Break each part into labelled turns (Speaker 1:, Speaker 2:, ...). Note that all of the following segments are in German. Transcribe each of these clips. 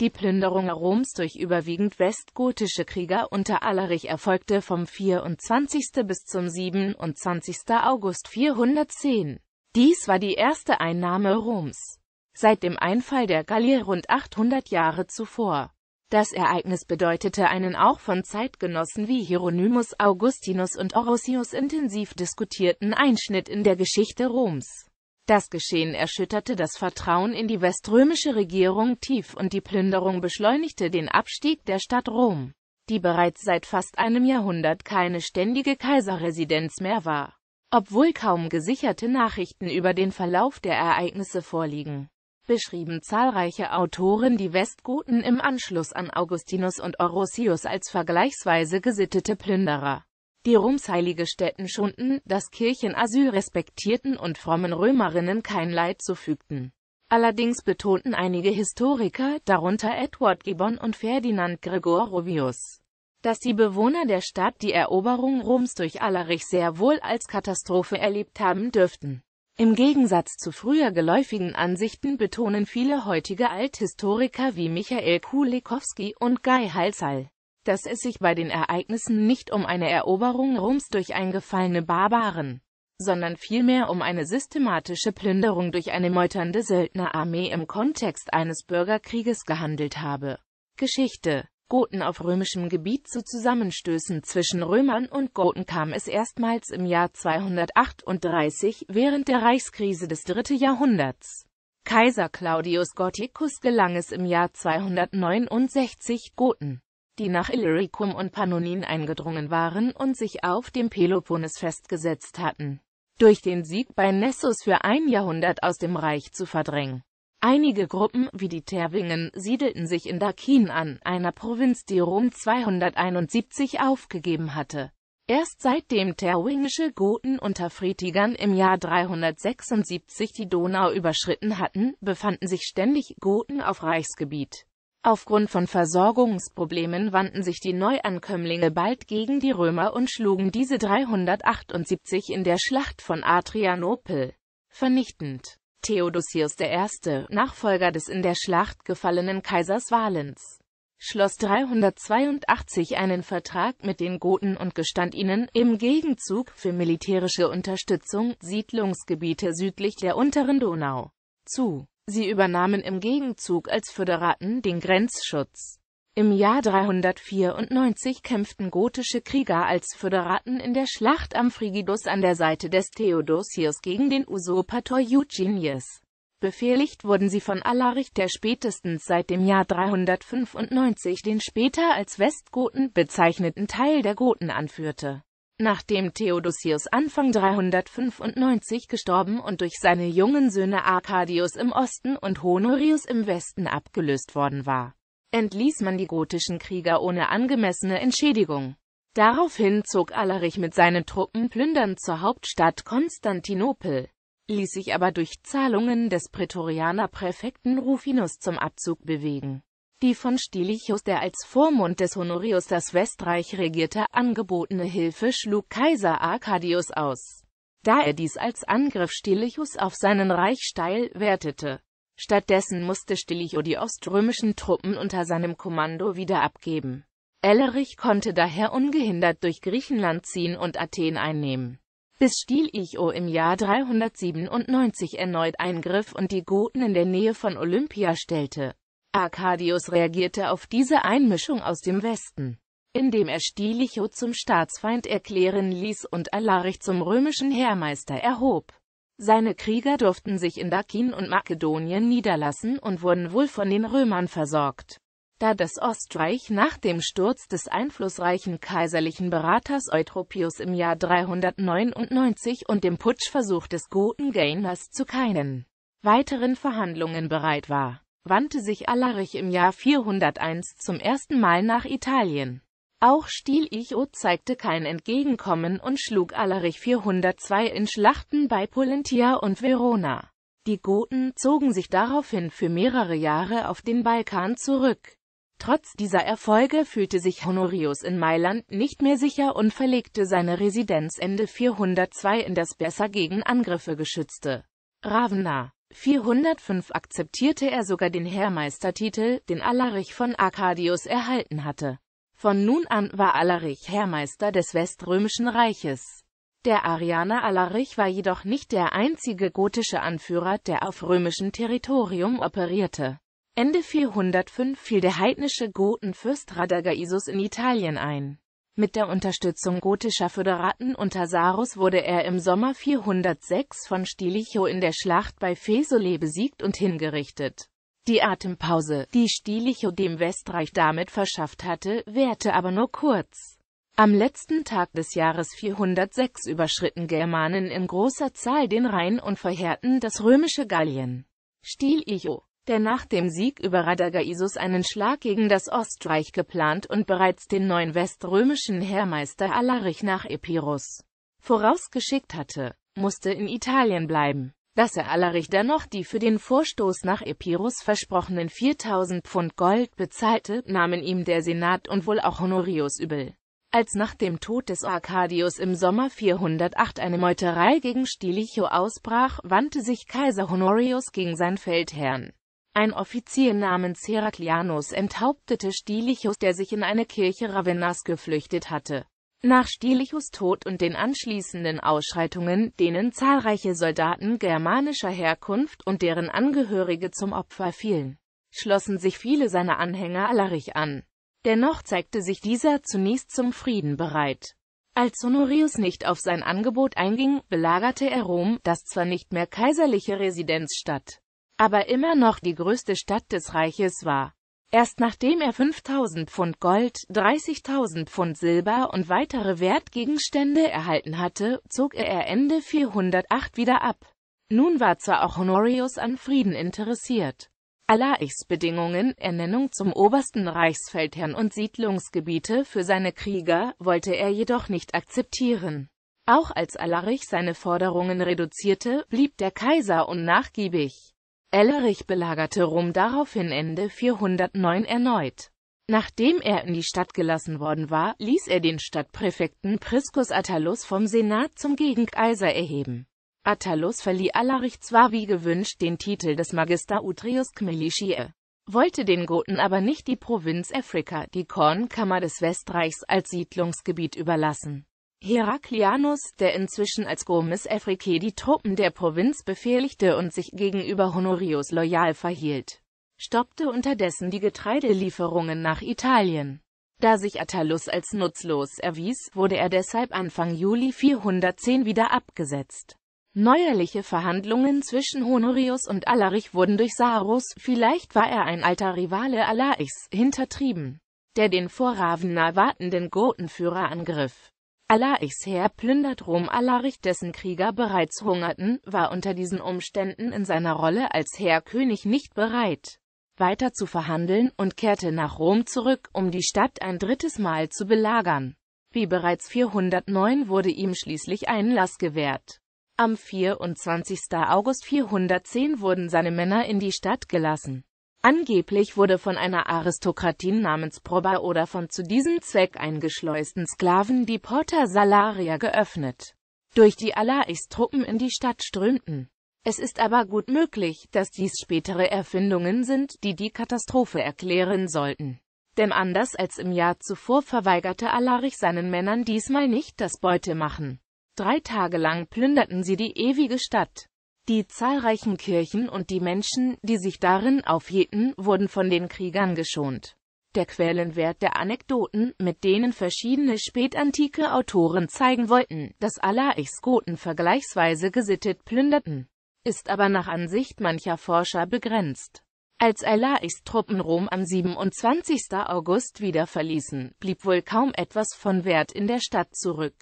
Speaker 1: Die Plünderung Roms durch überwiegend westgotische Krieger unter Alarich erfolgte vom 24. bis zum 27. August 410. Dies war die erste Einnahme Roms seit dem Einfall der Gallier rund 800 Jahre zuvor. Das Ereignis bedeutete einen auch von Zeitgenossen wie Hieronymus Augustinus und Orosius intensiv diskutierten Einschnitt in der Geschichte Roms. Das Geschehen erschütterte das Vertrauen in die weströmische Regierung tief und die Plünderung beschleunigte den Abstieg der Stadt Rom, die bereits seit fast einem Jahrhundert keine ständige Kaiserresidenz mehr war. Obwohl kaum gesicherte Nachrichten über den Verlauf der Ereignisse vorliegen, beschrieben zahlreiche Autoren die Westguten im Anschluss an Augustinus und Orosius als vergleichsweise gesittete Plünderer die rumsheilige Städten schonten, das Kirchenasyl respektierten und frommen Römerinnen kein Leid zufügten. Allerdings betonten einige Historiker, darunter Edward Gibbon und Ferdinand Gregorovius, dass die Bewohner der Stadt die Eroberung Roms durch Alarich sehr wohl als Katastrophe erlebt haben dürften. Im Gegensatz zu früher geläufigen Ansichten betonen viele heutige Althistoriker wie Michael Kulikowski und Guy Halsall, dass es sich bei den Ereignissen nicht um eine Eroberung Roms durch eingefallene Barbaren, sondern vielmehr um eine systematische Plünderung durch eine meuternde Söldnerarmee im Kontext eines Bürgerkrieges gehandelt habe. Geschichte Goten auf römischem Gebiet zu Zusammenstößen zwischen Römern und Goten kam es erstmals im Jahr 238 während der Reichskrise des dritten Jahrhunderts. Kaiser Claudius Gothicus gelang es im Jahr 269 Goten die nach Illyricum und Pannonien eingedrungen waren und sich auf dem Peloponnes festgesetzt hatten, durch den Sieg bei Nessus für ein Jahrhundert aus dem Reich zu verdrängen. Einige Gruppen, wie die Terwingen, siedelten sich in Dakin an, einer Provinz, die Rom 271 aufgegeben hatte. Erst seitdem terwingische Goten unter Friedigern im Jahr 376 die Donau überschritten hatten, befanden sich ständig Goten auf Reichsgebiet. Aufgrund von Versorgungsproblemen wandten sich die Neuankömmlinge bald gegen die Römer und schlugen diese 378 in der Schlacht von Adrianopel vernichtend. Theodosius I., Nachfolger des in der Schlacht gefallenen Kaisers Valens, schloss 382 einen Vertrag mit den Goten und gestand ihnen, im Gegenzug, für militärische Unterstützung, Siedlungsgebiete südlich der unteren Donau zu. Sie übernahmen im Gegenzug als Föderaten den Grenzschutz. Im Jahr 394 kämpften gotische Krieger als Föderaten in der Schlacht am Frigidus an der Seite des Theodosius gegen den Usurpator Eugenius. Befehligt wurden sie von Alarich, der spätestens seit dem Jahr 395 den später als Westgoten bezeichneten Teil der Goten anführte. Nachdem Theodosius Anfang 395 gestorben und durch seine jungen Söhne Arcadius im Osten und Honorius im Westen abgelöst worden war, entließ man die gotischen Krieger ohne angemessene Entschädigung. Daraufhin zog Alarich mit seinen Truppen plündernd zur Hauptstadt Konstantinopel, ließ sich aber durch Zahlungen des Prätorianerpräfekten Rufinus zum Abzug bewegen die von Stilichus, der als Vormund des Honorius das Westreich regierte, angebotene Hilfe schlug Kaiser Arcadius aus, da er dies als Angriff Stilichus auf seinen Reich steil wertete. Stattdessen musste Stilicho die oströmischen Truppen unter seinem Kommando wieder abgeben. Ellerich konnte daher ungehindert durch Griechenland ziehen und Athen einnehmen, bis Stilicho im Jahr 397 erneut eingriff und die Goten in der Nähe von Olympia stellte. Arcadius reagierte auf diese Einmischung aus dem Westen, indem er Stilicho zum Staatsfeind erklären ließ und Alarich zum römischen Heermeister erhob. Seine Krieger durften sich in Dakin und Makedonien niederlassen und wurden wohl von den Römern versorgt. Da das Ostreich nach dem Sturz des einflussreichen kaiserlichen Beraters Eutropius im Jahr 399 und dem Putschversuch des Gainers zu keinen weiteren Verhandlungen bereit war, wandte sich Alarich im Jahr 401 zum ersten Mal nach Italien. Auch Stilicho zeigte kein Entgegenkommen und schlug Alarich 402 in Schlachten bei Polentia und Verona. Die Goten zogen sich daraufhin für mehrere Jahre auf den Balkan zurück. Trotz dieser Erfolge fühlte sich Honorius in Mailand nicht mehr sicher und verlegte seine Residenz Ende 402 in das besser gegen Angriffe geschützte Ravenna. 405 akzeptierte er sogar den Herrmeistertitel, den Alarich von Arcadius erhalten hatte. Von nun an war Alarich Herrmeister des Weströmischen Reiches. Der Arianer Alarich war jedoch nicht der einzige gotische Anführer, der auf römischem Territorium operierte. Ende 405 fiel der heidnische Gotenfürst Radagaisus in Italien ein. Mit der Unterstützung gotischer Föderaten unter Sarus wurde er im Sommer 406 von Stilicho in der Schlacht bei Fesole besiegt und hingerichtet. Die Atempause, die Stilicho dem Westreich damit verschafft hatte, währte aber nur kurz. Am letzten Tag des Jahres 406 überschritten Germanen in großer Zahl den Rhein und verheerten das römische Gallien. Stilicho der nach dem Sieg über Radagaisus einen Schlag gegen das Ostreich geplant und bereits den neuen weströmischen Heermeister Alarich nach Epirus vorausgeschickt hatte, musste in Italien bleiben. Dass er Alarich dann noch die für den Vorstoß nach Epirus versprochenen 4000 Pfund Gold bezahlte, nahmen ihm der Senat und wohl auch Honorius übel. Als nach dem Tod des Arcadius im Sommer 408 eine Meuterei gegen Stilicho ausbrach, wandte sich Kaiser Honorius gegen seinen Feldherrn. Ein Offizier namens Heraklianus enthauptete Stilichus, der sich in eine Kirche Ravennas geflüchtet hatte. Nach Stilichus Tod und den anschließenden Ausschreitungen, denen zahlreiche Soldaten germanischer Herkunft und deren Angehörige zum Opfer fielen, schlossen sich viele seiner Anhänger Alarich an. Dennoch zeigte sich dieser zunächst zum Frieden bereit. Als Honorius nicht auf sein Angebot einging, belagerte er Rom, das zwar nicht mehr kaiserliche Residenzstadt aber immer noch die größte Stadt des Reiches war. Erst nachdem er 5000 Pfund Gold, 30.000 Pfund Silber und weitere Wertgegenstände erhalten hatte, zog er Ende 408 wieder ab. Nun war zwar auch Honorius an Frieden interessiert. Alaichs Bedingungen, Ernennung zum obersten Reichsfeldherrn und Siedlungsgebiete für seine Krieger, wollte er jedoch nicht akzeptieren. Auch als Alarich seine Forderungen reduzierte, blieb der Kaiser unnachgiebig. Ellerich belagerte Rom daraufhin Ende 409 erneut. Nachdem er in die Stadt gelassen worden war, ließ er den Stadtpräfekten Priscus Attalus vom Senat zum Gegenkaiser erheben. Attalus verlieh Alarich zwar wie gewünscht den Titel des Magister Utrius Kmeliciae, wollte den Goten aber nicht die Provinz Afrika, die Kornkammer des Westreichs, als Siedlungsgebiet überlassen. Heraklianus, der inzwischen als Gomes Africae die Truppen der Provinz befehligte und sich gegenüber Honorius loyal verhielt, stoppte unterdessen die Getreidelieferungen nach Italien. Da sich Attalus als nutzlos erwies, wurde er deshalb Anfang Juli 410 wieder abgesetzt. Neuerliche Verhandlungen zwischen Honorius und Alarich wurden durch Sarus, vielleicht war er ein alter Rivale Alarichs, hintertrieben, der den vor Ravenna wartenden Gotenführer angriff. Alaich Heer plündert Rom Alarich, dessen Krieger bereits hungerten, war unter diesen Umständen in seiner Rolle als Heerkönig nicht bereit, weiter zu verhandeln und kehrte nach Rom zurück, um die Stadt ein drittes Mal zu belagern. Wie bereits 409 wurde ihm schließlich Einlass gewährt. Am 24. August 410 wurden seine Männer in die Stadt gelassen. Angeblich wurde von einer Aristokratin namens Proba oder von zu diesem Zweck eingeschleusten Sklaven die Porta Salaria geöffnet, durch die Alais Truppen in die Stadt strömten. Es ist aber gut möglich, dass dies spätere Erfindungen sind, die die Katastrophe erklären sollten. Denn anders als im Jahr zuvor verweigerte Alarich seinen Männern diesmal nicht das Beutemachen. Drei Tage lang plünderten sie die ewige Stadt. Die zahlreichen Kirchen und die Menschen, die sich darin aufhielten, wurden von den Kriegern geschont. Der Quellenwert der Anekdoten, mit denen verschiedene spätantike Autoren zeigen wollten, dass Alaichs Goten vergleichsweise gesittet plünderten, ist aber nach Ansicht mancher Forscher begrenzt. Als Alaichs Truppen Rom am 27. August wieder verließen, blieb wohl kaum etwas von Wert in der Stadt zurück.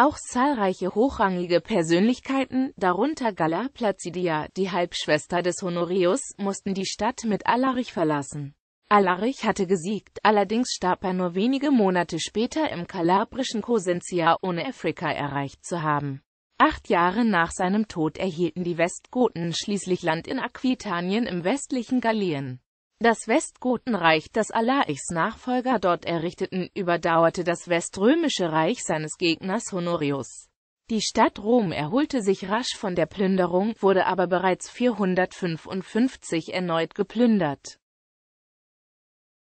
Speaker 1: Auch zahlreiche hochrangige Persönlichkeiten, darunter Galla Placidia, die Halbschwester des Honorius, mussten die Stadt mit Alarich verlassen. Alarich hatte gesiegt, allerdings starb er nur wenige Monate später im kalabrischen Cosentia, ohne Afrika erreicht zu haben. Acht Jahre nach seinem Tod erhielten die Westgoten schließlich Land in Aquitanien im westlichen Gallien. Das Westgotenreich, das Alaichs Nachfolger dort errichteten, überdauerte das weströmische Reich seines Gegners Honorius. Die Stadt Rom erholte sich rasch von der Plünderung, wurde aber bereits 455 erneut geplündert